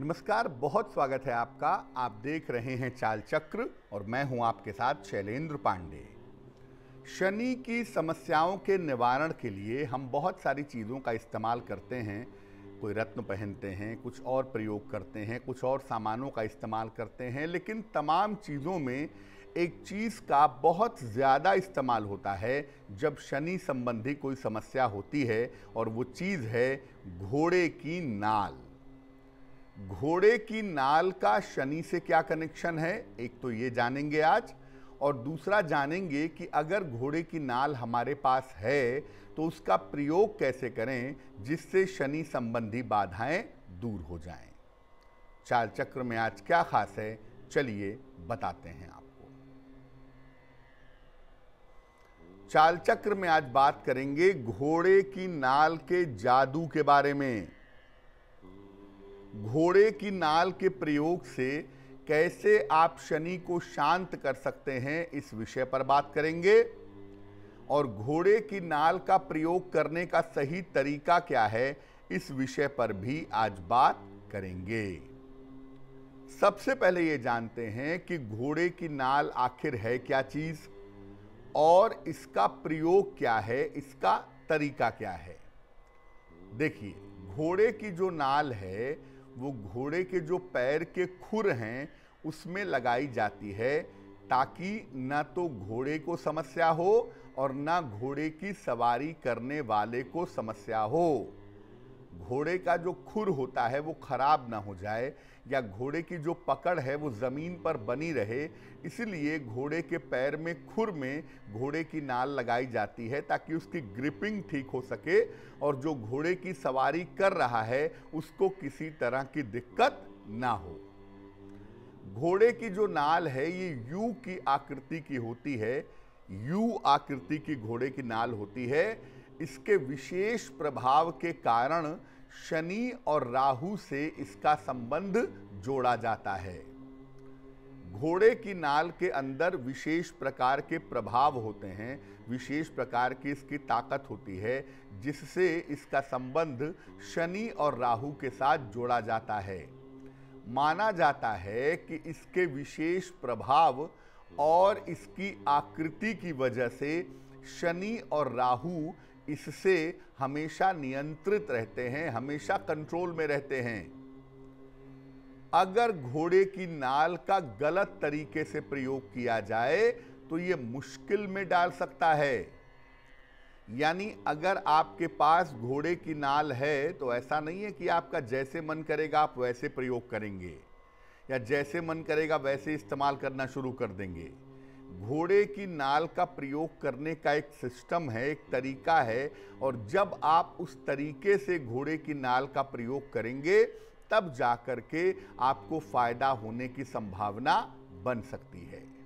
नमस्कार बहुत स्वागत है आपका आप देख रहे हैं चाल चक्र और मैं हूं आपके साथ शैलेंद्र पांडे शनि की समस्याओं के निवारण के लिए हम बहुत सारी चीज़ों का इस्तेमाल करते हैं कोई रत्न पहनते हैं कुछ और प्रयोग करते हैं कुछ और सामानों का इस्तेमाल करते हैं लेकिन तमाम चीज़ों में एक चीज़ का बहुत ज़्यादा इस्तेमाल होता है जब शनि संबंधी कोई समस्या होती है और वो चीज़ है घोड़े की नाल घोड़े की नाल का शनि से क्या कनेक्शन है एक तो ये जानेंगे आज और दूसरा जानेंगे कि अगर घोड़े की नाल हमारे पास है तो उसका प्रयोग कैसे करें जिससे शनि संबंधी बाधाएं दूर हो जाएं। चाल चक्र में आज क्या खास है चलिए बताते हैं आपको चाल चक्र में आज बात करेंगे घोड़े की नाल के जादू के बारे में घोड़े की नाल के प्रयोग से कैसे आप शनि को शांत कर सकते हैं इस विषय पर बात करेंगे और घोड़े की नाल का प्रयोग करने का सही तरीका क्या है इस विषय पर भी आज बात करेंगे सबसे पहले ये जानते हैं कि घोड़े की नाल आखिर है क्या चीज और इसका प्रयोग क्या है इसका तरीका क्या है देखिए घोड़े की जो नाल है वो घोड़े के जो पैर के खुर हैं उसमें लगाई जाती है ताकि ना तो घोड़े को समस्या हो और ना घोड़े की सवारी करने वाले को समस्या हो घोड़े का जो खुर होता है वो खराब ना हो जाए या घोड़े की जो पकड़ है वो ज़मीन पर बनी रहे इसलिए घोड़े के पैर में खुर में घोड़े की नाल लगाई जाती है ताकि उसकी ग्रिपिंग ठीक हो सके और जो घोड़े की सवारी कर रहा है उसको किसी तरह की दिक्कत ना हो घोड़े की जो नाल है ये यू की आकृति की होती है यू आकृति की घोड़े की नाल होती है इसके विशेष प्रभाव के कारण शनि और राहु से इसका संबंध जोड़ा जाता है घोड़े की नाल के अंदर विशेष प्रकार के प्रभाव होते हैं विशेष प्रकार की इसकी ताकत होती है जिससे इसका संबंध शनि और राहु के साथ जोड़ा जाता है माना जाता है कि इसके विशेष प्रभाव और इसकी आकृति की वजह से शनि और राहु इससे हमेशा नियंत्रित रहते हैं हमेशा कंट्रोल में रहते हैं अगर घोड़े की नाल का गलत तरीके से प्रयोग किया जाए तो यह मुश्किल में डाल सकता है यानी अगर आपके पास घोड़े की नाल है तो ऐसा नहीं है कि आपका जैसे मन करेगा आप वैसे प्रयोग करेंगे या जैसे मन करेगा वैसे इस्तेमाल करना शुरू कर देंगे घोड़े की नाल का प्रयोग करने का एक सिस्टम है एक तरीका है और जब आप उस तरीके से घोड़े की नाल का प्रयोग करेंगे तब जाकर के आपको फ़ायदा होने की संभावना बन सकती है